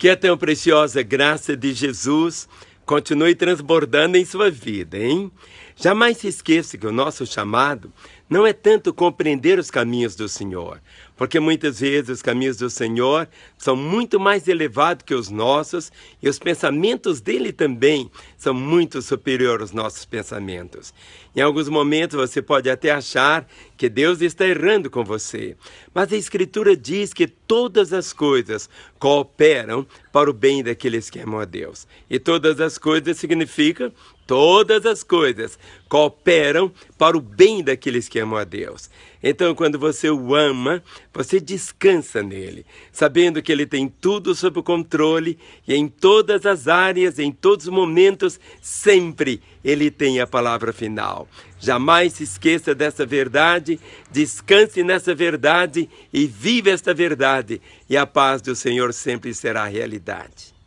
Que a tão preciosa graça de Jesus continue transbordando em sua vida, hein? Jamais se esqueça que o nosso chamado não é tanto compreender os caminhos do Senhor, porque muitas vezes os caminhos do Senhor são muito mais elevados que os nossos e os pensamentos dele também são muito superiores aos nossos pensamentos. Em alguns momentos você pode até achar que Deus está errando com você, mas a Escritura diz que todas as coisas cooperam para o bem daqueles que amam a Deus. E todas as coisas significa todas as coisas cooperam para o bem daqueles que amam a Deus. Então, quando você o ama, você descansa nele, sabendo que ele tem tudo sob controle e em todas as áreas, em todos os momentos, sempre ele tem a palavra final. Jamais se esqueça dessa verdade, descanse nessa verdade e viva esta verdade, e a paz do Senhor sempre será realidade.